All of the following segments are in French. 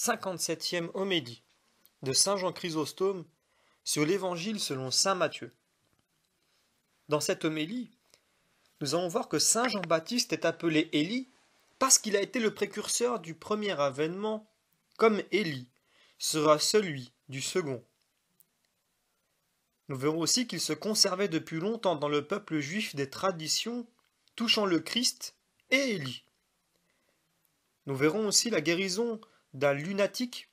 57e homélie de Saint Jean Chrysostome sur l'Évangile selon Saint Matthieu. Dans cette homélie, nous allons voir que Saint Jean-Baptiste est appelé Élie parce qu'il a été le précurseur du premier avènement, comme Élie sera celui du second. Nous verrons aussi qu'il se conservait depuis longtemps dans le peuple juif des traditions touchant le Christ et Élie. Nous verrons aussi la guérison d'un lunatique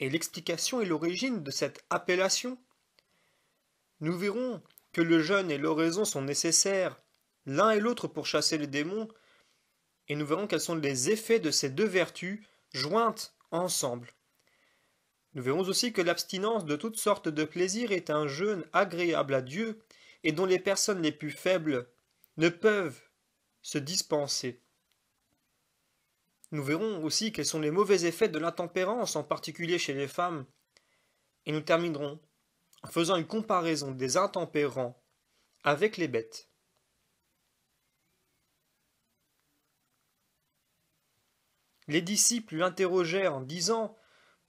et l'explication et l'origine de cette appellation. Nous verrons que le jeûne et l'oraison sont nécessaires, l'un et l'autre pour chasser les démons, et nous verrons quels sont les effets de ces deux vertus jointes ensemble. Nous verrons aussi que l'abstinence de toutes sortes de plaisirs est un jeûne agréable à Dieu et dont les personnes les plus faibles ne peuvent se dispenser. Nous verrons aussi quels sont les mauvais effets de l'intempérance, en particulier chez les femmes. Et nous terminerons en faisant une comparaison des intempérants avec les bêtes. Les disciples l'interrogèrent en disant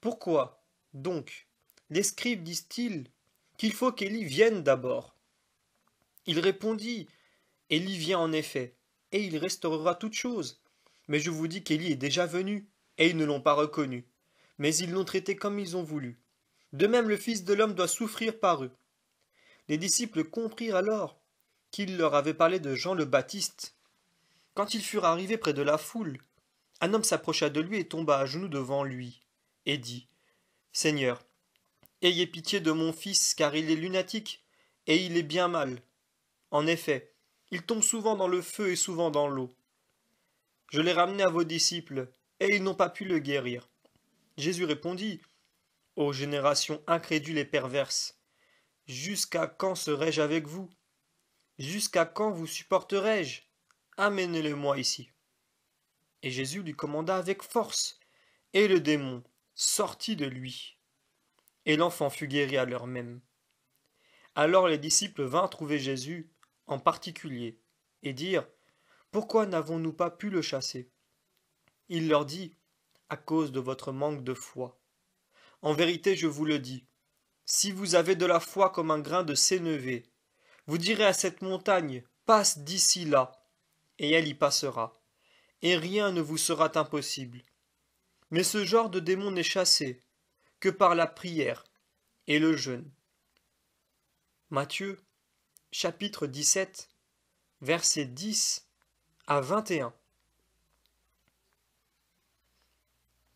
Pourquoi, donc, les scribes disent-ils qu'il faut qu'Élie vienne d'abord Il répondit Élie vient en effet, et il restaurera toutes choses ». Mais je vous dis qu'Élie est déjà venu, et ils ne l'ont pas reconnu. Mais ils l'ont traité comme ils ont voulu. De même le Fils de l'homme doit souffrir par eux. Les disciples comprirent alors qu'il leur avait parlé de Jean le Baptiste. Quand ils furent arrivés près de la foule, un homme s'approcha de lui et tomba à genoux devant lui, et dit Seigneur, ayez pitié de mon fils, car il est lunatique, et il est bien mal. En effet, il tombe souvent dans le feu et souvent dans l'eau. Je l'ai ramené à vos disciples, et ils n'ont pas pu le guérir. Jésus répondit Ô génération incrédule et perverse, jusqu'à quand serai-je avec vous Jusqu'à quand vous supporterai-je Amenez-le-moi ici. Et Jésus lui commanda avec force, et le démon sortit de lui. Et l'enfant fut guéri à l'heure même. Alors les disciples vinrent trouver Jésus, en particulier, et dirent pourquoi n'avons-nous pas pu le chasser Il leur dit À cause de votre manque de foi. En vérité, je vous le dis, si vous avez de la foi comme un grain de sénévé, vous direz à cette montagne Passe d'ici là, et elle y passera, et rien ne vous sera impossible. Mais ce genre de démon n'est chassé que par la prière et le jeûne. Matthieu, chapitre 17, verset 10 à 21.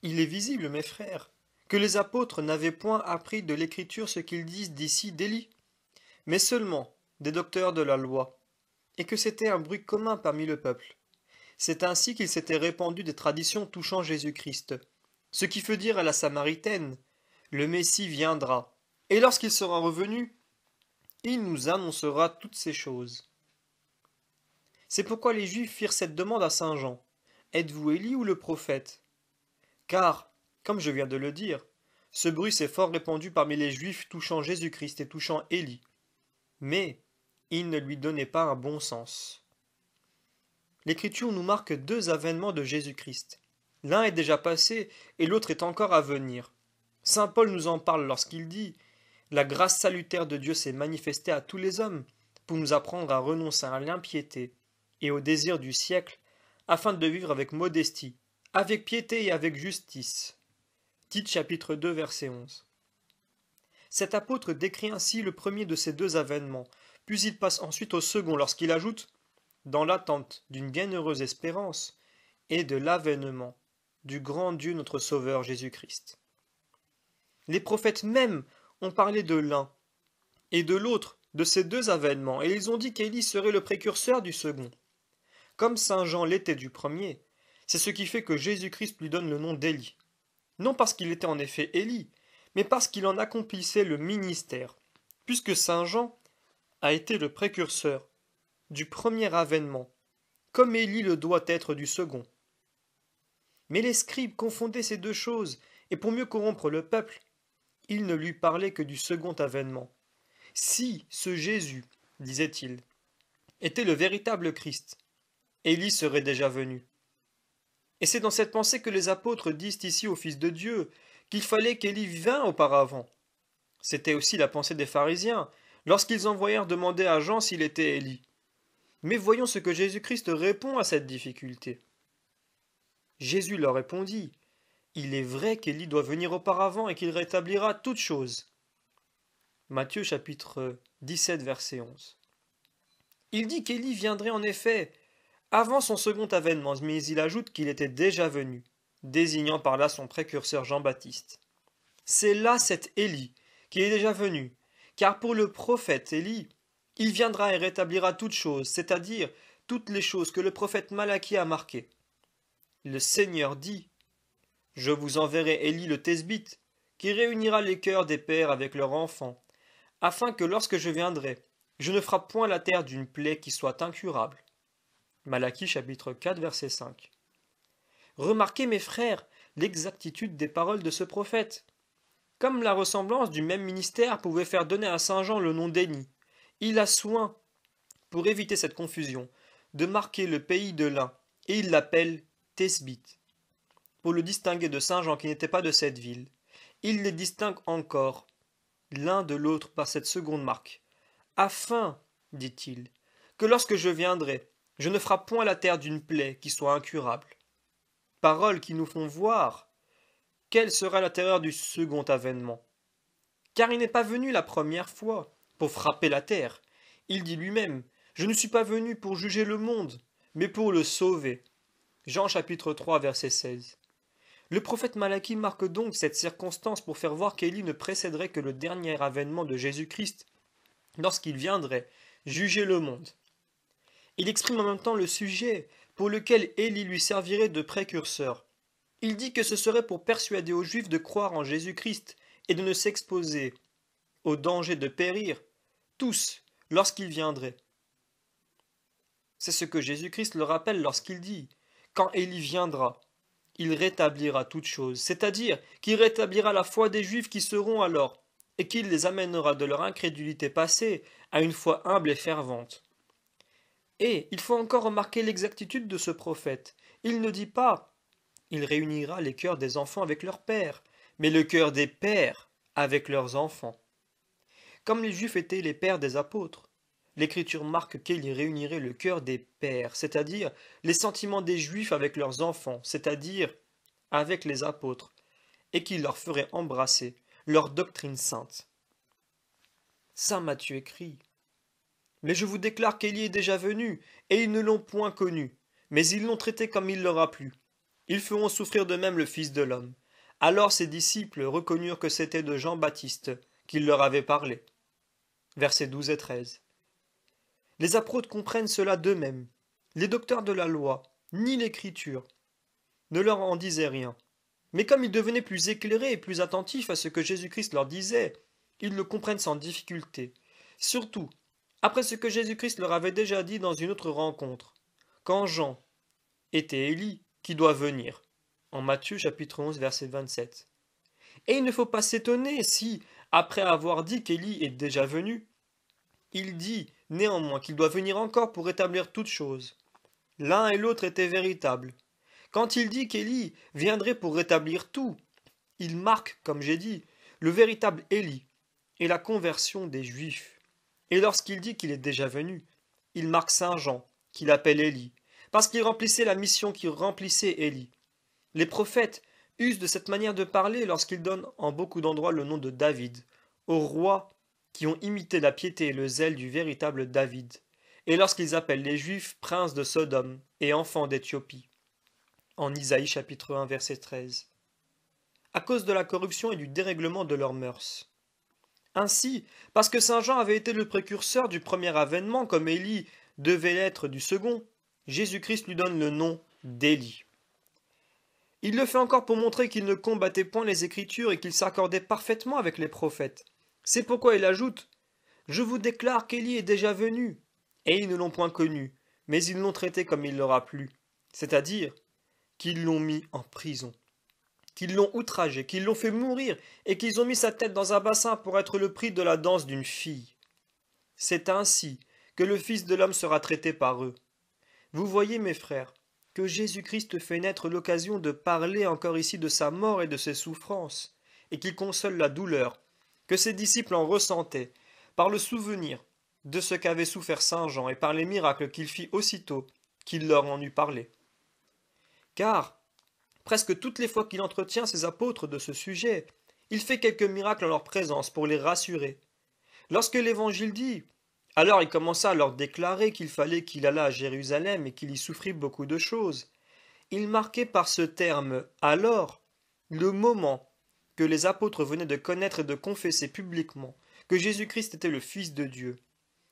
Il est visible, mes frères, que les apôtres n'avaient point appris de l'Écriture ce qu'ils disent d'ici d'Élie, mais seulement des docteurs de la loi, et que c'était un bruit commun parmi le peuple. C'est ainsi qu'il s'était répandu des traditions touchant Jésus-Christ, ce qui fait dire à la Samaritaine Le Messie viendra, et lorsqu'il sera revenu, il nous annoncera toutes ces choses. C'est pourquoi les Juifs firent cette demande à Saint Jean. Êtes-vous Élie ou le prophète Car, comme je viens de le dire, ce bruit s'est fort répandu parmi les Juifs touchant Jésus-Christ et touchant Élie. Mais il ne lui donnait pas un bon sens. L'Écriture nous marque deux avènements de Jésus-Christ. L'un est déjà passé et l'autre est encore à venir. Saint Paul nous en parle lorsqu'il dit La grâce salutaire de Dieu s'est manifestée à tous les hommes pour nous apprendre à renoncer à l'impiété et au désir du siècle, afin de vivre avec modestie, avec piété et avec justice. Tite chapitre 2 verset 11. Cet apôtre décrit ainsi le premier de ces deux avènements, puis il passe ensuite au second lorsqu'il ajoute dans l'attente d'une bienheureuse espérance et de l'avènement du grand Dieu notre Sauveur Jésus-Christ. Les prophètes même ont parlé de l'un et de l'autre de ces deux avènements, et ils ont dit qu'Élie serait le précurseur du second comme saint Jean l'était du premier. C'est ce qui fait que Jésus-Christ lui donne le nom d'Élie. Non parce qu'il était en effet Élie, mais parce qu'il en accomplissait le ministère, puisque saint Jean a été le précurseur du premier avènement, comme Élie le doit être du second. Mais les scribes confondaient ces deux choses, et pour mieux corrompre le peuple, ils ne lui parlaient que du second avènement. Si ce Jésus, disaient-ils, était le véritable Christ, Élie serait déjà venu. Et c'est dans cette pensée que les apôtres disent ici au Fils de Dieu qu'il fallait qu'Élie vînt auparavant. C'était aussi la pensée des pharisiens, lorsqu'ils envoyèrent demander à Jean s'il était Élie. Mais voyons ce que Jésus-Christ répond à cette difficulté. Jésus leur répondit Il est vrai qu'Élie doit venir auparavant et qu'il rétablira toutes choses. Matthieu chapitre 17, verset 11. Il dit qu'Élie viendrait en effet, avant son second avènement, mais il ajoute qu'il était déjà venu, désignant par là son précurseur Jean-Baptiste. C'est là cet Élie, qui est déjà venu, car pour le prophète Élie, il viendra et rétablira toutes choses, c'est-à-dire toutes les choses que le prophète Malachie a marquées. Le Seigneur dit Je vous enverrai Élie le Thesbite, qui réunira les cœurs des pères avec leurs enfants, afin que lorsque je viendrai, je ne frappe point la terre d'une plaie qui soit incurable. Malachie chapitre 4 verset 5. Remarquez mes frères l'exactitude des paroles de ce prophète. Comme la ressemblance du même ministère pouvait faire donner à Saint Jean le nom d'Éni, il a soin, pour éviter cette confusion, de marquer le pays de l'un, et il l'appelle Tesbite. Pour le distinguer de Saint Jean qui n'était pas de cette ville, il les distingue encore l'un de l'autre par cette seconde marque, afin, dit-il, que lorsque je viendrai, je ne frappe point la terre d'une plaie qui soit incurable. Paroles qui nous font voir quelle sera la terreur du second avènement. Car il n'est pas venu la première fois pour frapper la terre. Il dit lui-même Je ne suis pas venu pour juger le monde, mais pour le sauver. Jean chapitre 3, verset 16. Le prophète Malachie marque donc cette circonstance pour faire voir qu'Élie ne précéderait que le dernier avènement de Jésus-Christ, lorsqu'il viendrait juger le monde. Il exprime en même temps le sujet pour lequel Élie lui servirait de précurseur. Il dit que ce serait pour persuader aux Juifs de croire en Jésus-Christ et de ne s'exposer au danger de périr, tous, lorsqu'il viendrait. C'est ce que Jésus-Christ le rappelle lorsqu'il dit Quand Élie viendra, il rétablira toutes choses, c'est-à-dire qu'il rétablira la foi des Juifs qui seront alors, et qu'il les amènera de leur incrédulité passée à une foi humble et fervente. Et il faut encore remarquer l'exactitude de ce prophète. Il ne dit pas Il réunira les cœurs des enfants avec leurs pères, mais le cœur des pères avec leurs enfants. Comme les Juifs étaient les pères des apôtres, l'Écriture marque qu'il réunirait le cœur des pères, c'est-à-dire les sentiments des Juifs avec leurs enfants, c'est-à-dire avec les apôtres, et qu'il leur ferait embrasser leur doctrine sainte. Saint Matthieu écrit mais je vous déclare y est déjà venu, et ils ne l'ont point connu, mais ils l'ont traité comme il leur a plu. Ils feront souffrir de même le Fils de l'homme. Alors ses disciples reconnurent que c'était de Jean-Baptiste qu'il leur avait parlé. Versets 12 et 13. Les apôtres comprennent cela d'eux-mêmes. Les docteurs de la loi, ni l'Écriture, ne leur en disaient rien. Mais comme ils devenaient plus éclairés et plus attentifs à ce que Jésus-Christ leur disait, ils le comprennent sans difficulté. Surtout, après ce que Jésus-Christ leur avait déjà dit dans une autre rencontre, quand Jean était Élie qui doit venir, en Matthieu chapitre 11 verset 27. Et il ne faut pas s'étonner si, après avoir dit qu'Élie est déjà venu, il dit néanmoins qu'il doit venir encore pour rétablir toutes choses. L'un et l'autre étaient véritables. Quand il dit qu'Élie viendrait pour rétablir tout, il marque, comme j'ai dit, le véritable Élie et la conversion des Juifs. Et lorsqu'il dit qu'il est déjà venu, il marque Saint Jean, qu'il appelle Élie, parce qu'il remplissait la mission qu'il remplissait Élie. Les prophètes usent de cette manière de parler lorsqu'ils donnent en beaucoup d'endroits le nom de David, aux rois qui ont imité la piété et le zèle du véritable David, et lorsqu'ils appellent les Juifs princes de Sodome et enfants d'Éthiopie. En Isaïe chapitre 1 verset 13. À cause de la corruption et du dérèglement de leurs mœurs. Ainsi, parce que Saint Jean avait été le précurseur du premier avènement comme Élie devait l'être du second, Jésus-Christ lui donne le nom d'Élie. Il le fait encore pour montrer qu'il ne combattait point les Écritures et qu'il s'accordait parfaitement avec les prophètes. C'est pourquoi il ajoute Je vous déclare qu'Élie est déjà venu. Et ils ne l'ont point connu, mais ils l'ont traité comme il leur a plu, c'est-à-dire qu'ils l'ont mis en prison qu'ils l'ont outragé, qu'ils l'ont fait mourir, et qu'ils ont mis sa tête dans un bassin pour être le prix de la danse d'une fille. C'est ainsi que le Fils de l'homme sera traité par eux. Vous voyez, mes frères, que Jésus-Christ fait naître l'occasion de parler encore ici de sa mort et de ses souffrances, et qu'il console la douleur, que ses disciples en ressentaient, par le souvenir de ce qu'avait souffert Saint Jean et par les miracles qu'il fit aussitôt qu'il leur en eut parlé. Car, Presque toutes les fois qu'il entretient ses apôtres de ce sujet, il fait quelques miracles en leur présence pour les rassurer. Lorsque l'Évangile dit Alors il commença à leur déclarer qu'il fallait qu'il allât à Jérusalem et qu'il y souffrit beaucoup de choses. Il marquait par ce terme alors le moment que les apôtres venaient de connaître et de confesser publiquement que Jésus-Christ était le Fils de Dieu.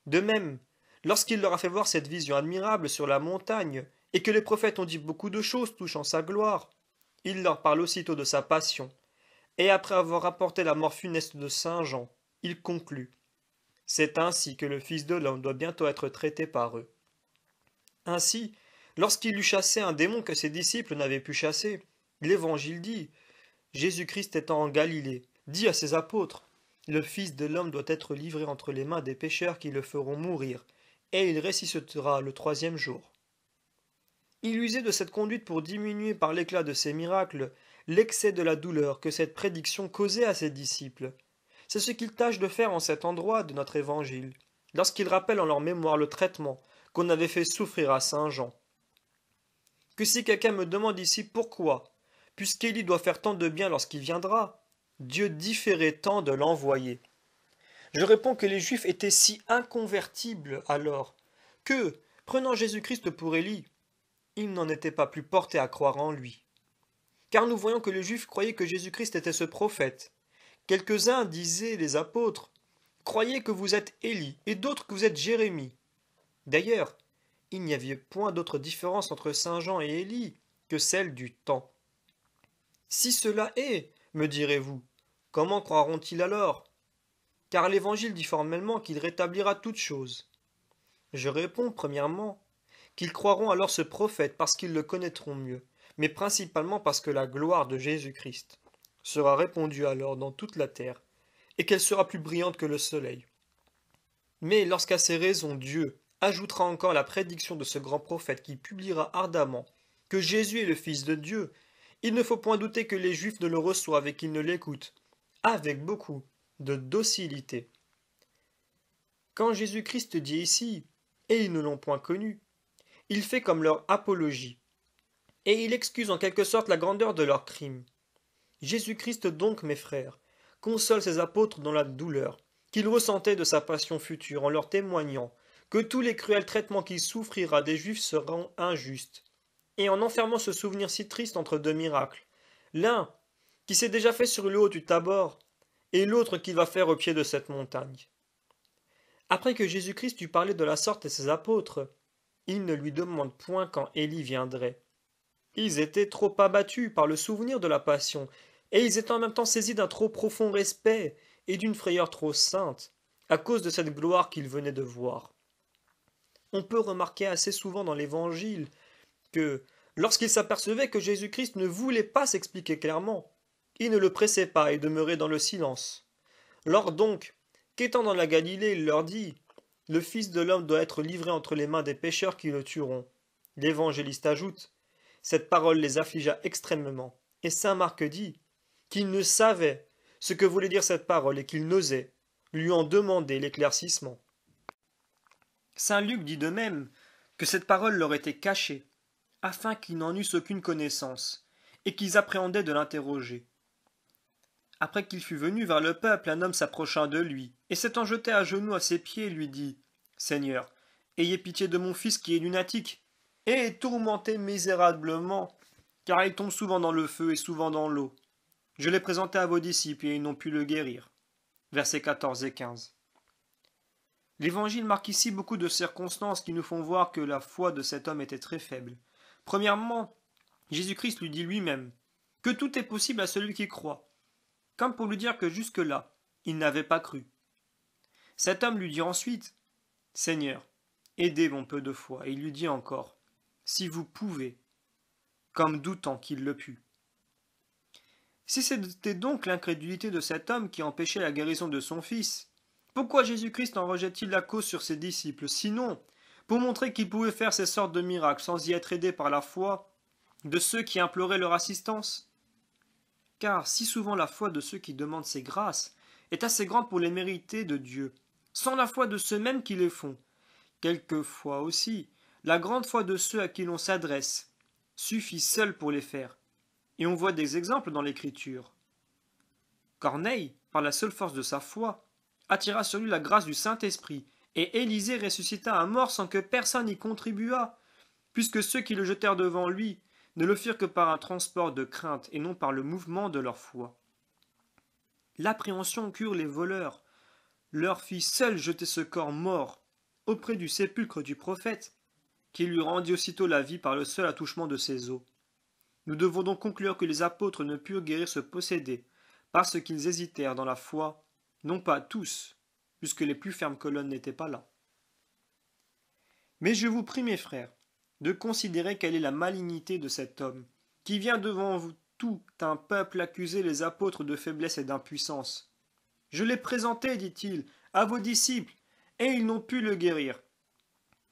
De même, lorsqu'il leur a fait voir cette vision admirable sur la montagne, et que les prophètes ont dit beaucoup de choses touchant sa gloire, il leur parle aussitôt de sa passion, et après avoir rapporté la mort funeste de saint Jean, il conclut C'est ainsi que le Fils de l'homme doit bientôt être traité par eux. Ainsi, lorsqu'il eut chassé un démon que ses disciples n'avaient pu chasser, l'Évangile dit Jésus-Christ étant en Galilée, dit à ses apôtres Le Fils de l'homme doit être livré entre les mains des pécheurs qui le feront mourir, et il ressuscitera le troisième jour. Il usait de cette conduite pour diminuer par l'éclat de ses miracles l'excès de la douleur que cette prédiction causait à ses disciples. C'est ce qu'il tâche de faire en cet endroit de notre évangile, lorsqu'il rappelle en leur mémoire le traitement qu'on avait fait souffrir à saint Jean. Que si quelqu'un me demande ici pourquoi, puisqu'Élie doit faire tant de bien lorsqu'il viendra, Dieu différait tant de l'envoyer. Je réponds que les Juifs étaient si inconvertibles alors que, prenant Jésus-Christ pour Élie, il n'en était pas plus porté à croire en lui. Car nous voyons que les Juifs croyaient que Jésus-Christ était ce prophète. Quelques-uns, disaient les apôtres, Croyez que vous êtes Élie, et d'autres que vous êtes Jérémie. D'ailleurs, il n'y avait point d'autre différence entre Saint Jean et Élie que celle du temps. Si cela est, me direz-vous, comment croiront-ils alors Car l'Évangile dit formellement qu'il rétablira toutes choses. Je réponds, premièrement, ils croiront alors ce prophète parce qu'ils le connaîtront mieux, mais principalement parce que la gloire de Jésus-Christ sera répandue alors dans toute la terre, et qu'elle sera plus brillante que le soleil. Mais lorsqu'à ces raisons Dieu ajoutera encore la prédiction de ce grand prophète qui publiera ardemment que Jésus est le Fils de Dieu, il ne faut point douter que les Juifs ne le reçoivent et qu'ils ne l'écoutent, avec beaucoup de docilité. Quand Jésus-Christ dit ici, et ils ne l'ont point connu, il fait comme leur apologie. Et il excuse en quelque sorte la grandeur de leur crime. Jésus-Christ donc, mes frères, console ses apôtres dans la douleur qu'il ressentait de sa passion future en leur témoignant que tous les cruels traitements qu'il souffrira des Juifs seront injustes. Et en enfermant ce souvenir si triste entre deux miracles, l'un qui s'est déjà fait sur le haut du Tabor, et l'autre qu'il va faire au pied de cette montagne. Après que Jésus-Christ eut parlé de la sorte à ses apôtres, il ne lui demande point quand Élie viendrait. Ils étaient trop abattus par le souvenir de la passion, et ils étaient en même temps saisis d'un trop profond respect et d'une frayeur trop sainte, à cause de cette gloire qu'ils venaient de voir. On peut remarquer assez souvent dans l'Évangile que, lorsqu'ils s'apercevaient que Jésus-Christ ne voulait pas s'expliquer clairement, ils ne le pressaient pas et demeuraient dans le silence. Lors donc, qu'étant dans la Galilée, il leur dit le Fils de l'homme doit être livré entre les mains des pécheurs qui le tueront. L'évangéliste ajoute Cette parole les affligea extrêmement. Et saint Marc dit qu'il ne savait ce que voulait dire cette parole et qu'il n'osait lui en demander l'éclaircissement. Saint Luc dit de même que cette parole leur était cachée, afin qu'ils n'en eussent aucune connaissance, et qu'ils appréhendaient de l'interroger. Après qu'il fut venu vers le peuple, un homme s'approcha de lui, et s'étant jeté à genoux à ses pieds, lui dit Seigneur, ayez pitié de mon fils qui est lunatique, et est tourmenté misérablement, car il tombe souvent dans le feu et souvent dans l'eau. Je l'ai présenté à vos disciples et ils n'ont pu le guérir. Versets 14 et 15. L'évangile marque ici beaucoup de circonstances qui nous font voir que la foi de cet homme était très faible. Premièrement, Jésus-Christ lui dit lui-même que tout est possible à celui qui croit comme pour lui dire que jusque-là, il n'avait pas cru. Cet homme lui dit ensuite Seigneur, aidez mon peu de foi. Et il lui dit encore Si vous pouvez, comme doutant qu'il le pût. Si c'était donc l'incrédulité de cet homme qui empêchait la guérison de son fils, pourquoi Jésus-Christ en rejette-t-il la cause sur ses disciples Sinon, pour montrer qu'il pouvait faire ces sortes de miracles sans y être aidé par la foi de ceux qui imploraient leur assistance car si souvent la foi de ceux qui demandent ces grâces est assez grande pour les mériter de Dieu, sans la foi de ceux-mêmes qui les font. Quelquefois aussi, la grande foi de ceux à qui l'on s'adresse suffit seule pour les faire. Et on voit des exemples dans l'Écriture. Corneille, par la seule force de sa foi, attira sur lui la grâce du Saint-Esprit, et Élisée ressuscita un mort sans que personne y contribuât, puisque ceux qui le jetèrent devant lui ne le firent que par un transport de crainte et non par le mouvement de leur foi. L'appréhension cure les voleurs, leur fit seul jeter ce corps mort auprès du sépulcre du prophète, qui lui rendit aussitôt la vie par le seul attouchement de ses os. Nous devons donc conclure que les apôtres ne purent guérir ce possédé, parce qu'ils hésitèrent dans la foi, non pas tous, puisque les plus fermes colonnes n'étaient pas là. Mais je vous prie, mes frères, de considérer quelle est la malignité de cet homme, qui vient devant vous tout un peuple accuser les apôtres de faiblesse et d'impuissance. Je l'ai présenté, dit-il, à vos disciples, et ils n'ont pu le guérir.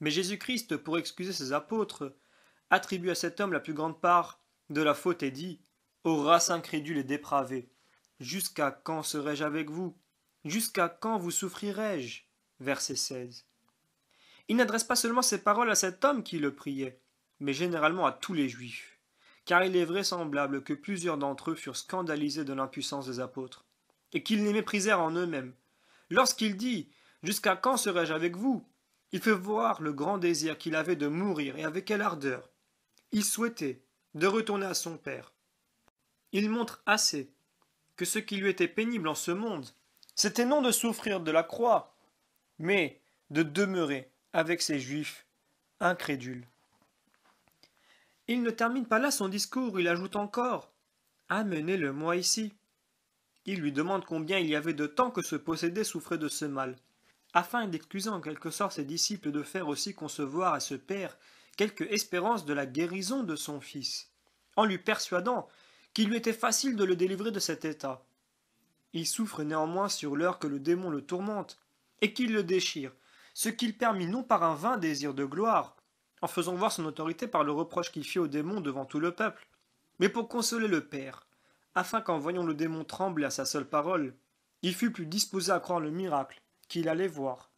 Mais Jésus-Christ, pour excuser ses apôtres, attribue à cet homme la plus grande part de la faute et dit Aux races incrédules et dépravées, jusqu'à quand serai-je avec vous Jusqu'à quand vous souffrirai-je Verset 16 il n'adresse pas seulement ses paroles à cet homme qui le priait, mais généralement à tous les Juifs, car il est vraisemblable que plusieurs d'entre eux furent scandalisés de l'impuissance des apôtres, et qu'ils les méprisèrent en eux-mêmes. Lorsqu'il dit Jusqu'à quand serai-je avec vous il fait voir le grand désir qu'il avait de mourir et avec quelle ardeur. Il souhaitait de retourner à son Père. Il montre assez que ce qui lui était pénible en ce monde, c'était non de souffrir de la croix, mais de demeurer avec ces juifs incrédules. Il ne termine pas là son discours, il ajoute encore Amenez-le-moi ici. Il lui demande combien il y avait de temps que ce possédé souffrait de ce mal, afin d'excuser en quelque sorte ses disciples de faire aussi concevoir à ce père quelque espérance de la guérison de son fils, en lui persuadant qu'il lui était facile de le délivrer de cet état. Il souffre néanmoins sur l'heure que le démon le tourmente, et qu'il le déchire, ce qu'il permit non par un vain désir de gloire, en faisant voir son autorité par le reproche qu'il fit au démon devant tout le peuple, mais pour consoler le Père, afin qu'en voyant le démon trembler à sa seule parole, il fût plus disposé à croire le miracle qu'il allait voir.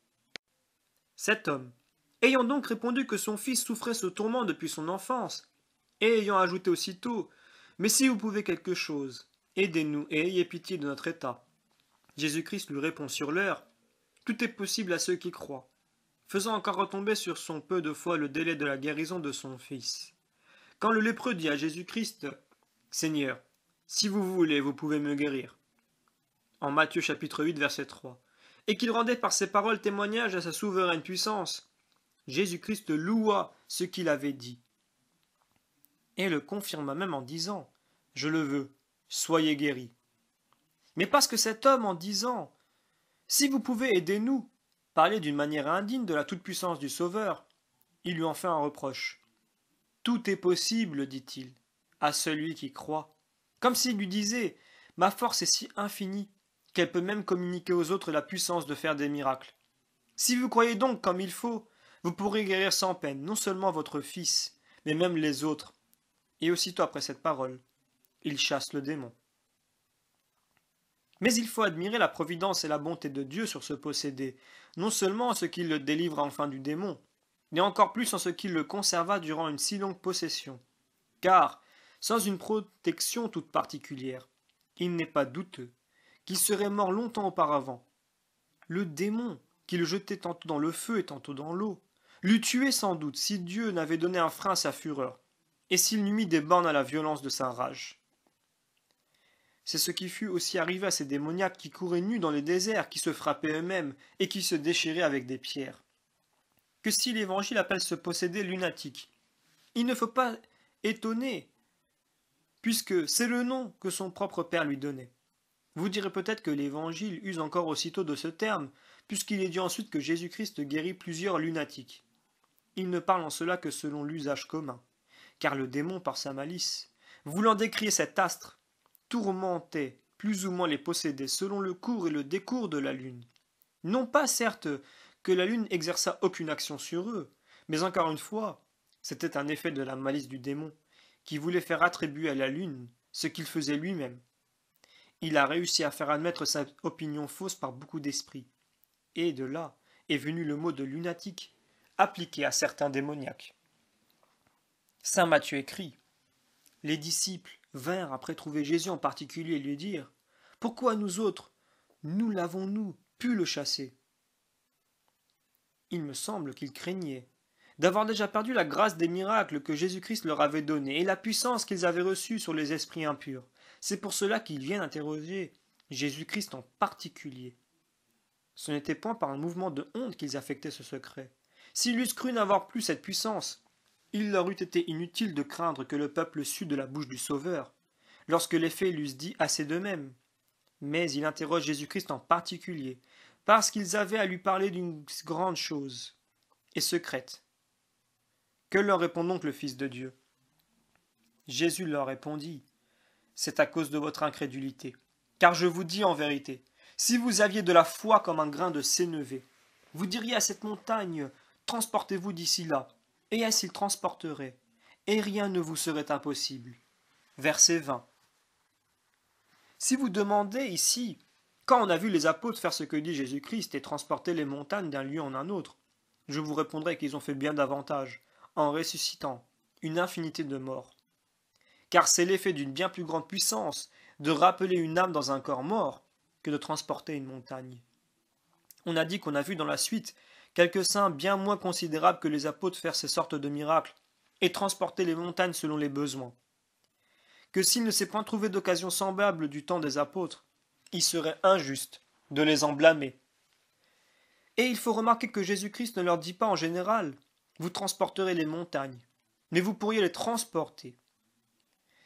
Cet homme, ayant donc répondu que son fils souffrait ce tourment depuis son enfance, et ayant ajouté aussitôt Mais si vous pouvez quelque chose, aidez-nous et ayez pitié de notre état. Jésus-Christ lui répond sur l'heure tout est possible à ceux qui croient. Faisant encore retomber sur son peu de foi le délai de la guérison de son fils. Quand le lépreux dit à Jésus-Christ Seigneur, si vous voulez, vous pouvez me guérir. En Matthieu chapitre 8, verset 3. Et qu'il rendait par ses paroles témoignage à sa souveraine puissance. Jésus-Christ loua ce qu'il avait dit. Et le confirma même en disant Je le veux, soyez guéri. Mais parce que cet homme, en disant si vous pouvez aider nous, parler d'une manière indigne de la toute-puissance du Sauveur, il lui en fait un reproche. Tout est possible, dit-il, à celui qui croit. Comme s'il lui disait Ma force est si infinie qu'elle peut même communiquer aux autres la puissance de faire des miracles. Si vous croyez donc comme il faut, vous pourrez guérir sans peine non seulement votre fils, mais même les autres. Et aussitôt après cette parole, il chasse le démon. Mais il faut admirer la providence et la bonté de Dieu sur ce possédé, non seulement en ce qu'il le délivra enfin du démon, mais encore plus en ce qu'il le conserva durant une si longue possession. Car, sans une protection toute particulière, il n'est pas douteux qu'il serait mort longtemps auparavant. Le démon, qui le jetait tantôt dans le feu et tantôt dans l'eau, l'eût tué sans doute si Dieu n'avait donné un frein à sa fureur, et s'il n'eût mis des bornes à la violence de sa rage. C'est ce qui fut aussi arrivé à ces démoniaques qui couraient nus dans les déserts, qui se frappaient eux-mêmes et qui se déchiraient avec des pierres. Que si l'Évangile appelle ce possédé lunatique Il ne faut pas étonner, puisque c'est le nom que son propre père lui donnait. Vous direz peut-être que l'Évangile use encore aussitôt de ce terme, puisqu'il est dit ensuite que Jésus-Christ guérit plusieurs lunatiques. Il ne parle en cela que selon l'usage commun, car le démon, par sa malice, voulant décrier cet astre, tourmentaient plus ou moins les possédés selon le cours et le décours de la lune. Non pas, certes, que la lune exerça aucune action sur eux, mais encore une fois, c'était un effet de la malice du démon, qui voulait faire attribuer à la lune ce qu'il faisait lui-même. Il a réussi à faire admettre sa opinion fausse par beaucoup d'esprits. Et de là est venu le mot de lunatique, appliqué à certains démoniaques. Saint Matthieu écrit Les disciples, vinrent après trouver Jésus en particulier et lui dire Pourquoi nous autres, nous l'avons-nous pu le chasser Il me semble qu'ils craignaient d'avoir déjà perdu la grâce des miracles que Jésus-Christ leur avait donnés et la puissance qu'ils avaient reçue sur les esprits impurs. C'est pour cela qu'ils viennent interroger Jésus-Christ en particulier. Ce n'était point par un mouvement de honte qu'ils affectaient ce secret. S'ils eussent cru n'avoir plus cette puissance, il leur eût été inutile de craindre que le peuple sût de la bouche du Sauveur, lorsque les faits l'eussent dit assez d'eux-mêmes. Mais il interroge Jésus-Christ en particulier, parce qu'ils avaient à lui parler d'une grande chose, et secrète. Que leur répond donc le Fils de Dieu Jésus leur répondit C'est à cause de votre incrédulité. Car je vous dis en vérité, si vous aviez de la foi comme un grain de sénévé, vous diriez à cette montagne Transportez-vous d'ici là, et elle s'y transporterait, et rien ne vous serait impossible. Verset 20. Si vous demandez ici, quand on a vu les apôtres faire ce que dit Jésus-Christ et transporter les montagnes d'un lieu en un autre, je vous répondrai qu'ils ont fait bien davantage, en ressuscitant une infinité de morts. Car c'est l'effet d'une bien plus grande puissance de rappeler une âme dans un corps mort que de transporter une montagne. On a dit qu'on a vu dans la suite quelques saints bien moins considérables que les apôtres faire ces sortes de miracles, et transporter les montagnes selon les besoins. Que s'il ne s'est point trouvé d'occasion semblable du temps des apôtres, il serait injuste de les en blâmer. Et il faut remarquer que Jésus-Christ ne leur dit pas en général Vous transporterez les montagnes, mais vous pourriez les transporter.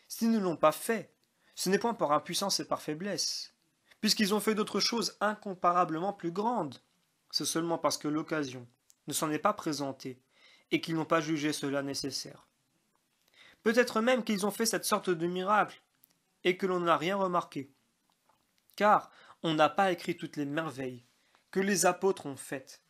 S'ils ne l'ont pas fait, ce n'est point par impuissance et par faiblesse, puisqu'ils ont fait d'autres choses incomparablement plus grandes, c'est seulement parce que l'occasion ne s'en est pas présentée et qu'ils n'ont pas jugé cela nécessaire. Peut-être même qu'ils ont fait cette sorte de miracle et que l'on n'a rien remarqué. Car on n'a pas écrit toutes les merveilles que les apôtres ont faites.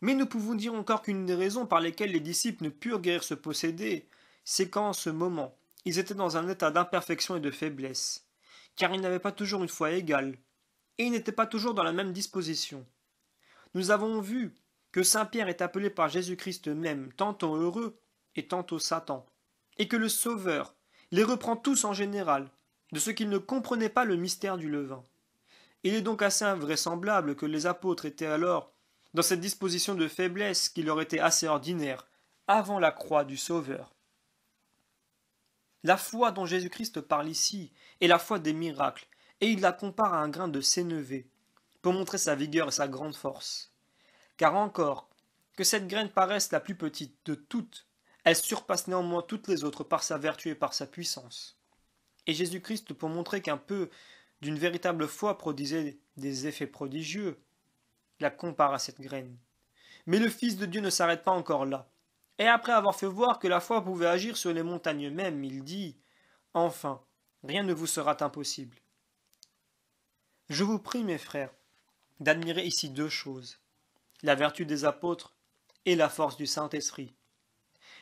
Mais nous pouvons dire encore qu'une des raisons par lesquelles les disciples ne purent guérir se posséder, c'est qu'en ce moment, ils étaient dans un état d'imperfection et de faiblesse, car ils n'avaient pas toujours une foi égale, et ils n'étaient pas toujours dans la même disposition. Nous avons vu que Saint Pierre est appelé par Jésus-Christ même tantôt heureux et tantôt Satan, et que le Sauveur les reprend tous en général, de ce qu'ils ne comprenaient pas le mystère du levain. Il est donc assez invraisemblable que les apôtres étaient alors dans cette disposition de faiblesse qui leur était assez ordinaire, avant la croix du Sauveur. La foi dont Jésus-Christ parle ici est la foi des miracles, et il la compare à un grain de sénévé, pour montrer sa vigueur et sa grande force. Car encore, que cette graine paraisse la plus petite de toutes, elle surpasse néanmoins toutes les autres par sa vertu et par sa puissance. Et Jésus-Christ, pour montrer qu'un peu d'une véritable foi produisait des effets prodigieux, la compare à cette graine. Mais le Fils de Dieu ne s'arrête pas encore là. Et après avoir fait voir que la foi pouvait agir sur les montagnes mêmes, il dit Enfin, rien ne vous sera impossible. Je vous prie, mes frères, d'admirer ici deux choses, la vertu des apôtres et la force du Saint-Esprit.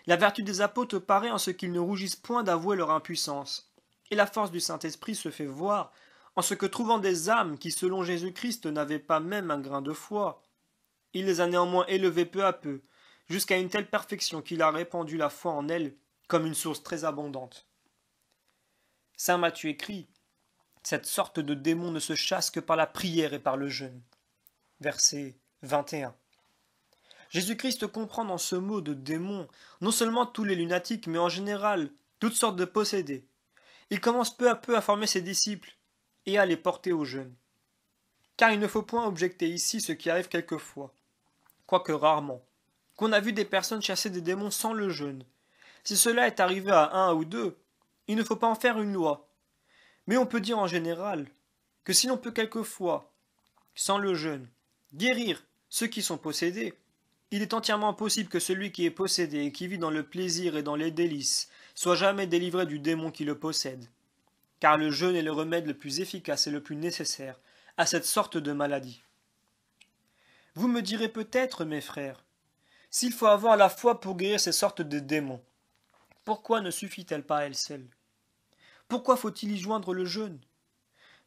La vertu des apôtres paraît en ce qu'ils ne rougissent point d'avouer leur impuissance, et la force du Saint-Esprit se fait voir en ce que trouvant des âmes qui, selon Jésus-Christ, n'avaient pas même un grain de foi, il les a néanmoins élevées peu à peu, jusqu'à une telle perfection qu'il a répandu la foi en elles comme une source très abondante. Saint Matthieu écrit cette sorte de démon ne se chasse que par la prière et par le jeûne. Verset 21. Jésus-Christ comprend dans ce mot de démon non seulement tous les lunatiques, mais en général toutes sortes de possédés. Il commence peu à peu à former ses disciples et à les porter au jeûne. Car il ne faut point objecter ici ce qui arrive quelquefois, quoique rarement, qu'on a vu des personnes chasser des démons sans le jeûne. Si cela est arrivé à un ou deux, il ne faut pas en faire une loi, mais on peut dire en général que si l'on peut quelquefois, sans le jeûne, guérir ceux qui sont possédés, il est entièrement possible que celui qui est possédé et qui vit dans le plaisir et dans les délices soit jamais délivré du démon qui le possède. Car le jeûne est le remède le plus efficace et le plus nécessaire à cette sorte de maladie. Vous me direz peut-être, mes frères, s'il faut avoir la foi pour guérir ces sortes de démons, pourquoi ne suffit-elle pas elle seule pourquoi faut-il y joindre le jeûne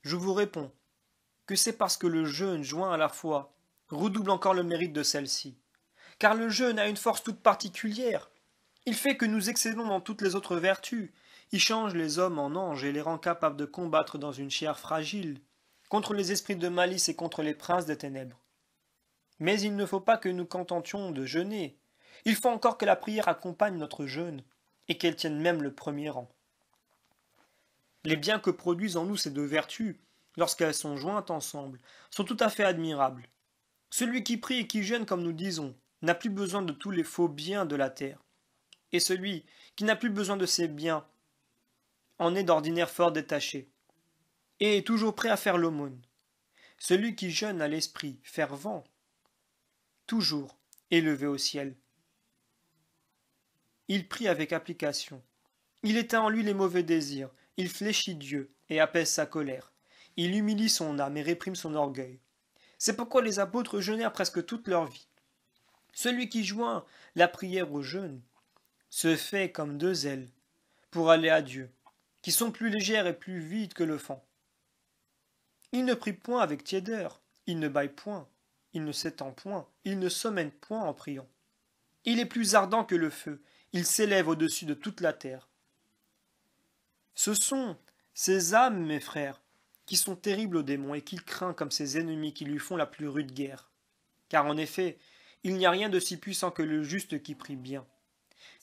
Je vous réponds que c'est parce que le jeûne joint à la foi redouble encore le mérite de celle-ci. Car le jeûne a une force toute particulière. Il fait que nous excédons dans toutes les autres vertus. Il change les hommes en anges et les rend capables de combattre dans une chair fragile, contre les esprits de malice et contre les princes des ténèbres. Mais il ne faut pas que nous contentions de jeûner. Il faut encore que la prière accompagne notre jeûne, et qu'elle tienne même le premier rang. Les biens que produisent en nous ces deux vertus, lorsqu'elles sont jointes ensemble, sont tout à fait admirables. Celui qui prie et qui jeûne, comme nous disons, n'a plus besoin de tous les faux biens de la terre. Et celui qui n'a plus besoin de ses biens en est d'ordinaire fort détaché, et est toujours prêt à faire l'aumône. Celui qui jeûne à l'esprit fervent, toujours élevé au ciel. Il prie avec application. Il éteint en lui les mauvais désirs, il fléchit Dieu et apaise sa colère. Il humilie son âme et réprime son orgueil. C'est pourquoi les apôtres jeûnèrent presque toute leur vie. Celui qui joint la prière au jeûne se fait comme deux ailes pour aller à Dieu, qui sont plus légères et plus vides que le fond. Il ne prie point avec tiédeur, il ne baille point, il ne s'étend point, il ne s'emmène point en priant. Il est plus ardent que le feu, il s'élève au-dessus de toute la terre. Ce sont ces âmes, mes frères, qui sont terribles aux démons et qu'il craint comme ses ennemis qui lui font la plus rude guerre. Car en effet, il n'y a rien de si puissant que le juste qui prie bien.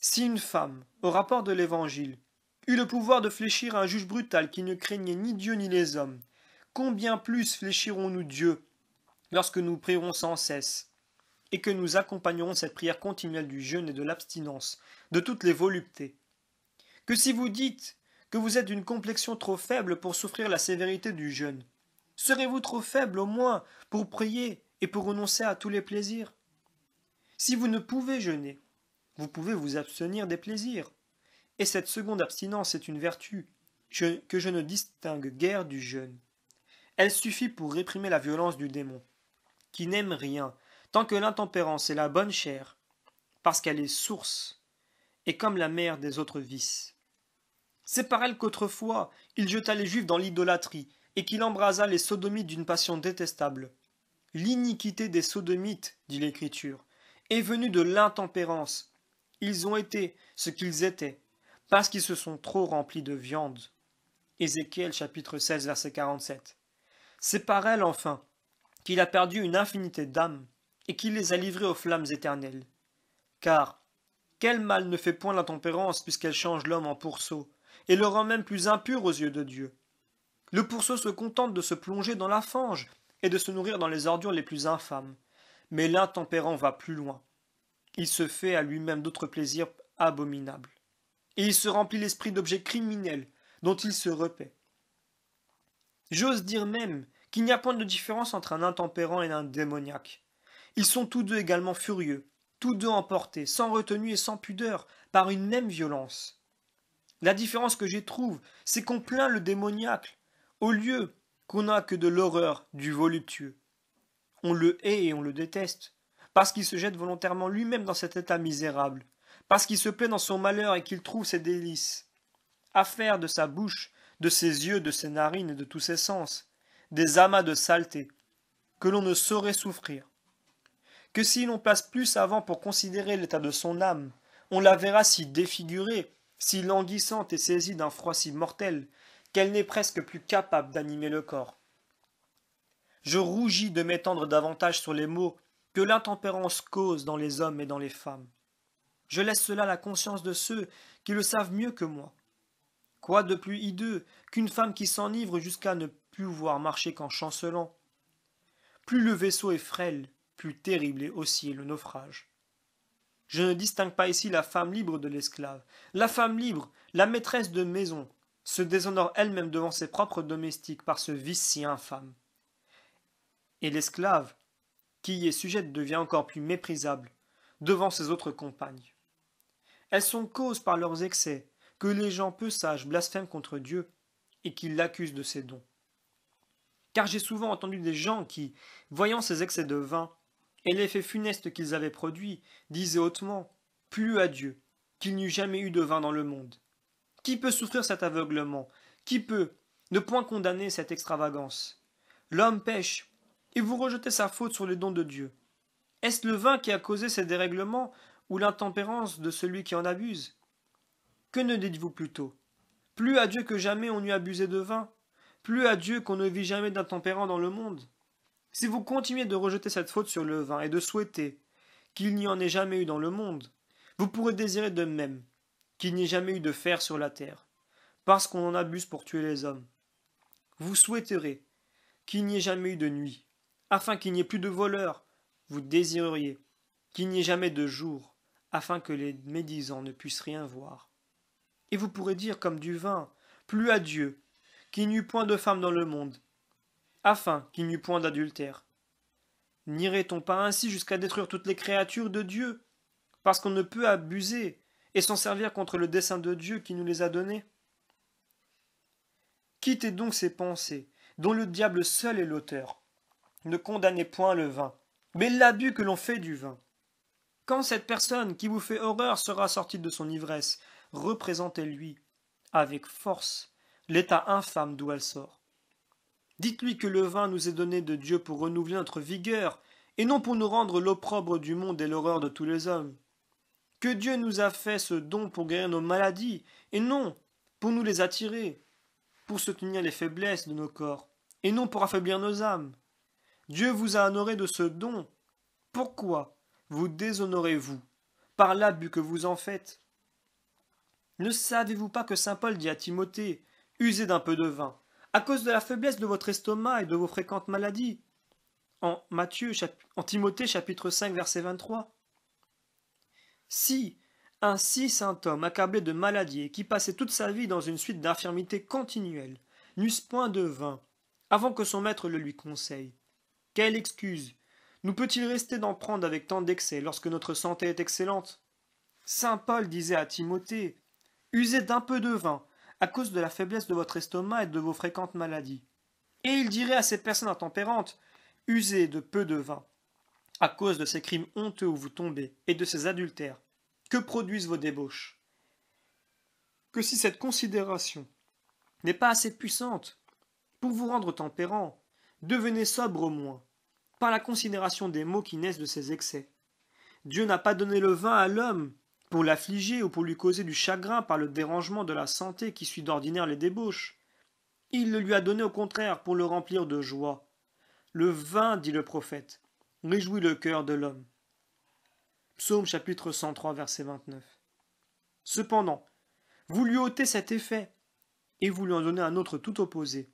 Si une femme, au rapport de l'Évangile, eut le pouvoir de fléchir un juge brutal qui ne craignait ni Dieu ni les hommes, combien plus fléchirons-nous Dieu lorsque nous prierons sans cesse et que nous accompagnerons cette prière continuelle du jeûne et de l'abstinence, de toutes les voluptés. Que si vous dites que vous êtes d'une complexion trop faible pour souffrir la sévérité du jeûne Serez-vous trop faible au moins pour prier et pour renoncer à tous les plaisirs Si vous ne pouvez jeûner, vous pouvez vous abstenir des plaisirs. Et cette seconde abstinence est une vertu que je ne distingue guère du jeûne. Elle suffit pour réprimer la violence du démon, qui n'aime rien, tant que l'intempérance est la bonne chair, parce qu'elle est source, et comme la mère des autres vices. C'est par elle qu'autrefois il jeta les Juifs dans l'idolâtrie, et qu'il embrasa les sodomites d'une passion détestable. L'iniquité des sodomites, dit l'Écriture, est venue de l'intempérance. Ils ont été ce qu'ils étaient, parce qu'ils se sont trop remplis de viande. Ézéchiel chapitre 16 verset 47. C'est par elle, enfin, qu'il a perdu une infinité d'âmes, et qu'il les a livrées aux flammes éternelles. Car, quel mal ne fait point l'intempérance puisqu'elle change l'homme en pourceau, et le rend même plus impur aux yeux de Dieu. Le pourceau se contente de se plonger dans la fange et de se nourrir dans les ordures les plus infâmes. Mais l'intempérant va plus loin. Il se fait à lui-même d'autres plaisirs abominables. Et il se remplit l'esprit d'objets criminels dont il se repaît. J'ose dire même qu'il n'y a point de différence entre un intempérant et un démoniaque. Ils sont tous deux également furieux, tous deux emportés, sans retenue et sans pudeur, par une même violence. La différence que j'y trouve, c'est qu'on plaint le démoniaque, au lieu qu'on n'a que de l'horreur, du voluptueux. On le hait et on le déteste, parce qu'il se jette volontairement lui-même dans cet état misérable, parce qu'il se plaît dans son malheur et qu'il trouve ses délices. À faire de sa bouche, de ses yeux, de ses narines et de tous ses sens, des amas de saleté, que l'on ne saurait souffrir. Que si l'on passe plus avant pour considérer l'état de son âme, on la verra si défigurée si languissante et saisie d'un froid si mortel, qu'elle n'est presque plus capable d'animer le corps. Je rougis de m'étendre davantage sur les maux que l'intempérance cause dans les hommes et dans les femmes. Je laisse cela à la conscience de ceux qui le savent mieux que moi. Quoi de plus hideux qu'une femme qui s'enivre jusqu'à ne plus voir marcher qu'en chancelant Plus le vaisseau est frêle, plus terrible est aussi le naufrage. Je ne distingue pas ici la femme libre de l'esclave. La femme libre, la maîtresse de maison, se déshonore elle-même devant ses propres domestiques par ce vice si infâme. Et l'esclave, qui y est sujette, devient encore plus méprisable devant ses autres compagnes. Elles sont causes par leurs excès que les gens peu sages blasphèment contre Dieu et qu'ils l'accusent de ses dons. Car j'ai souvent entendu des gens qui, voyant ces excès de vin, et l'effet funeste qu'ils avaient produit, disait hautement Plus à Dieu, qu'il n'y eût jamais eu de vin dans le monde. Qui peut souffrir cet aveuglement Qui peut ne point condamner cette extravagance L'homme pêche, et vous rejetez sa faute sur les dons de Dieu. Est-ce le vin qui a causé ces dérèglements ou l'intempérance de celui qui en abuse Que ne dites-vous plutôt Plus à Dieu que jamais on eût abusé de vin, plus à Dieu qu'on ne vit jamais d'intempérant dans le monde. Si vous continuez de rejeter cette faute sur le vin et de souhaiter qu'il n'y en ait jamais eu dans le monde, vous pourrez désirer de même qu'il n'y ait jamais eu de fer sur la terre, parce qu'on en abuse pour tuer les hommes. Vous souhaiterez qu'il n'y ait jamais eu de nuit, afin qu'il n'y ait plus de voleurs. Vous désireriez qu'il n'y ait jamais de jour, afin que les médisants ne puissent rien voir. Et vous pourrez dire comme du vin, plus à Dieu, qu'il n'y eut point de femme dans le monde, afin qu'il n'y eût point d'adultère. N'irait-on pas ainsi jusqu'à détruire toutes les créatures de Dieu Parce qu'on ne peut abuser et s'en servir contre le dessein de Dieu qui nous les a données Quittez donc ces pensées, dont le diable seul est l'auteur. Ne condamnez point le vin, mais l'abus que l'on fait du vin. Quand cette personne qui vous fait horreur sera sortie de son ivresse, représentez-lui, avec force, l'état infâme d'où elle sort. Dites-lui que le vin nous est donné de Dieu pour renouveler notre vigueur, et non pour nous rendre l'opprobre du monde et l'horreur de tous les hommes. Que Dieu nous a fait ce don pour guérir nos maladies, et non pour nous les attirer, pour soutenir les faiblesses de nos corps, et non pour affaiblir nos âmes. Dieu vous a honoré de ce don. Pourquoi vous déshonorez-vous par l'abus que vous en faites Ne savez-vous pas que saint Paul dit à Timothée Usez d'un peu de vin, à cause de la faiblesse de votre estomac et de vos fréquentes maladies. En, Matthieu, en Timothée chapitre 5 verset 23. Si, ainsi saint homme accablé de maladies et qui passait toute sa vie dans une suite d'infirmités continuelles, n'eusse point de vin, avant que son maître le lui conseille. Quelle excuse Nous peut-il rester d'en prendre avec tant d'excès lorsque notre santé est excellente Saint Paul disait à Timothée Usez d'un peu de vin, à cause de la faiblesse de votre estomac et de vos fréquentes maladies. Et il dirait à ces personnes intempérantes, Usez de peu de vin, à cause de ces crimes honteux où vous tombez et de ces adultères, que produisent vos débauches Que si cette considération n'est pas assez puissante pour vous rendre tempérant, devenez sobre au moins, par la considération des maux qui naissent de ces excès. Dieu n'a pas donné le vin à l'homme pour l'affliger ou pour lui causer du chagrin par le dérangement de la santé qui suit d'ordinaire les débauches. Il le lui a donné au contraire pour le remplir de joie. Le vin, dit le prophète, réjouit le cœur de l'homme. Psaume chapitre 103, verset 29. Cependant, vous lui ôtez cet effet et vous lui en donnez un autre tout opposé.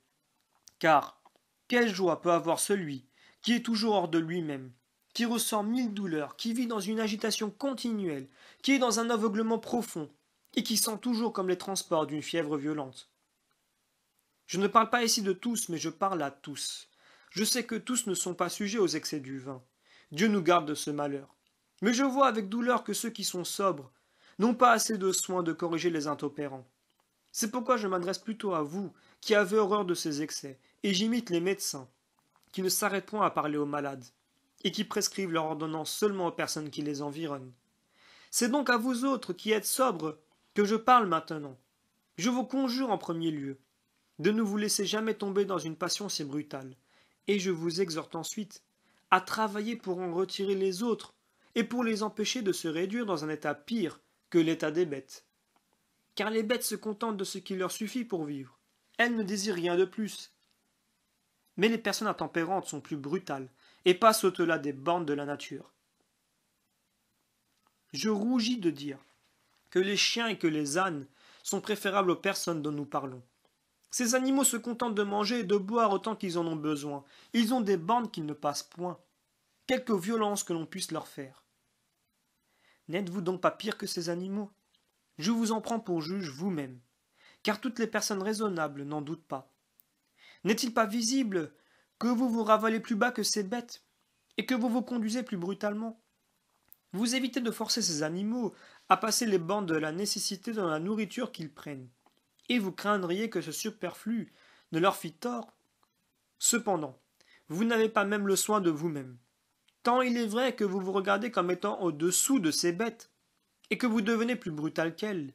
Car quelle joie peut avoir celui qui est toujours hors de lui-même qui ressent mille douleurs, qui vit dans une agitation continuelle, qui est dans un aveuglement profond, et qui sent toujours comme les transports d'une fièvre violente. Je ne parle pas ici de tous, mais je parle à tous. Je sais que tous ne sont pas sujets aux excès du vin. Dieu nous garde de ce malheur. Mais je vois avec douleur que ceux qui sont sobres n'ont pas assez de soins de corriger les intopérants. C'est pourquoi je m'adresse plutôt à vous, qui avez horreur de ces excès, et j'imite les médecins, qui ne s'arrêtent point à parler aux malades et qui prescrivent leur ordonnance seulement aux personnes qui les environnent. C'est donc à vous autres qui êtes sobres que je parle maintenant. Je vous conjure en premier lieu de ne vous laisser jamais tomber dans une passion si brutale, et je vous exhorte ensuite à travailler pour en retirer les autres et pour les empêcher de se réduire dans un état pire que l'état des bêtes. Car les bêtes se contentent de ce qui leur suffit pour vivre. Elles ne désirent rien de plus. Mais les personnes intempérantes sont plus brutales et passe au-delà des bandes de la nature. Je rougis de dire que les chiens et que les ânes sont préférables aux personnes dont nous parlons. Ces animaux se contentent de manger et de boire autant qu'ils en ont besoin. Ils ont des bandes qu'ils ne passent point, quelque violence que l'on puisse leur faire. N'êtes-vous donc pas pire que ces animaux Je vous en prends pour juge vous-même, car toutes les personnes raisonnables n'en doutent pas. N'est-il pas visible que vous vous ravalez plus bas que ces bêtes, et que vous vous conduisez plus brutalement. Vous évitez de forcer ces animaux à passer les bandes de la nécessité dans la nourriture qu'ils prennent, et vous craindriez que ce superflu ne leur fît tort. Cependant, vous n'avez pas même le soin de vous-même, tant il est vrai que vous vous regardez comme étant au-dessous de ces bêtes, et que vous devenez plus brutal qu'elles,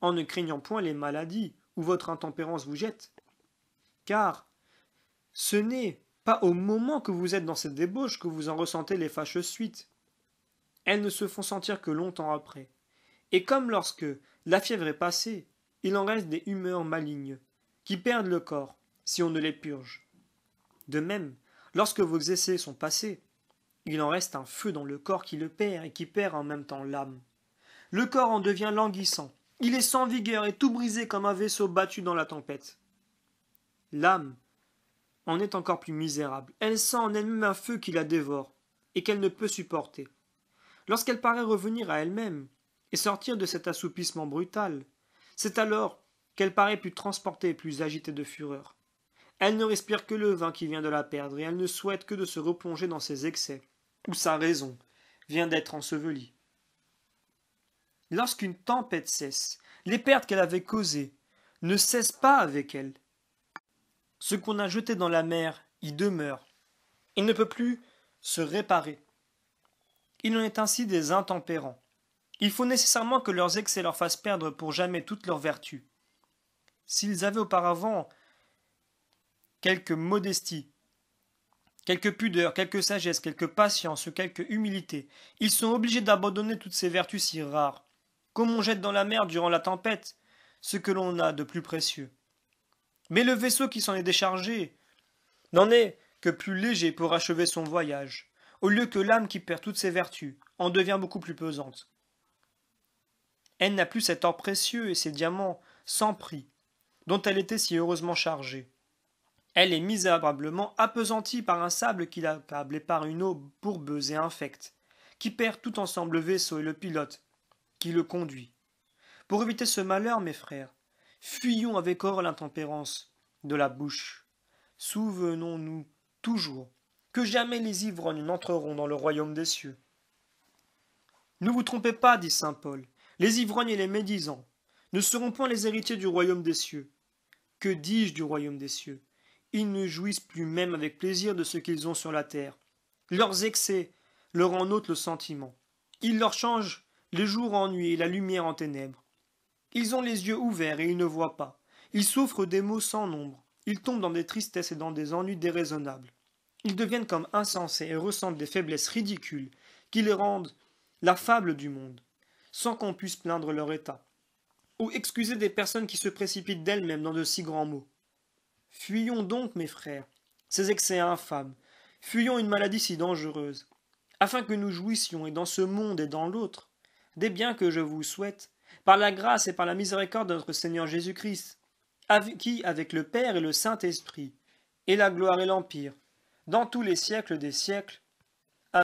en ne craignant point les maladies où votre intempérance vous jette. Car, ce n'est pas au moment que vous êtes dans cette débauche que vous en ressentez les fâcheuses suites. Elles ne se font sentir que longtemps après. Et comme lorsque la fièvre est passée, il en reste des humeurs malignes, qui perdent le corps si on ne les purge. De même, lorsque vos essais sont passés, il en reste un feu dans le corps qui le perd et qui perd en même temps l'âme. Le corps en devient languissant, il est sans vigueur et tout brisé comme un vaisseau battu dans la tempête. L'âme, en est encore plus misérable. Elle sent en elle-même un feu qui la dévore, et qu'elle ne peut supporter. Lorsqu'elle paraît revenir à elle-même, et sortir de cet assoupissement brutal, c'est alors qu'elle paraît plus transportée et plus agitée de fureur. Elle ne respire que le vin qui vient de la perdre, et elle ne souhaite que de se replonger dans ses excès, où sa raison vient d'être ensevelie. Lorsqu'une tempête cesse, les pertes qu'elle avait causées ne cessent pas avec elle. Ce qu'on a jeté dans la mer y demeure. Il ne peut plus se réparer. Il en est ainsi des intempérants. Il faut nécessairement que leurs excès leur fassent perdre pour jamais toutes leurs vertus. S'ils avaient auparavant quelque modestie, quelque pudeur, quelque sagesse, quelque patience ou quelque humilité, ils sont obligés d'abandonner toutes ces vertus si rares, comme on jette dans la mer durant la tempête ce que l'on a de plus précieux. Mais le vaisseau qui s'en est déchargé n'en est que plus léger pour achever son voyage, au lieu que l'âme qui perd toutes ses vertus en devient beaucoup plus pesante. Elle n'a plus cet or précieux et ses diamants sans prix, dont elle était si heureusement chargée. Elle est misérablement appesantie par un sable qui l'accable et par une eau bourbeuse et infecte, qui perd tout ensemble le vaisseau et le pilote, qui le conduit. Pour éviter ce malheur, mes frères, Fuyons avec or l'intempérance de la bouche. Souvenons-nous toujours que jamais les ivrognes n'entreront dans le royaume des cieux. Ne vous trompez pas, dit saint Paul, les ivrognes et les médisants ne seront point les héritiers du royaume des cieux. Que dis-je du royaume des cieux Ils ne jouissent plus même avec plaisir de ce qu'ils ont sur la terre. Leurs excès leur en ôtent le sentiment. Ils leur changent les jours en nuit et la lumière en ténèbres. Ils ont les yeux ouverts et ils ne voient pas. Ils souffrent des maux sans nombre. Ils tombent dans des tristesses et dans des ennuis déraisonnables. Ils deviennent comme insensés et ressentent des faiblesses ridicules qui les rendent la fable du monde, sans qu'on puisse plaindre leur état, ou excuser des personnes qui se précipitent d'elles-mêmes dans de si grands maux. Fuyons donc, mes frères, ces excès infâmes, fuyons une maladie si dangereuse, afin que nous jouissions, et dans ce monde et dans l'autre, des biens que je vous souhaite, par la grâce et par la miséricorde de notre Seigneur Jésus-Christ, qui, avec le Père et le Saint-Esprit, et la gloire et l'Empire, dans tous les siècles des siècles.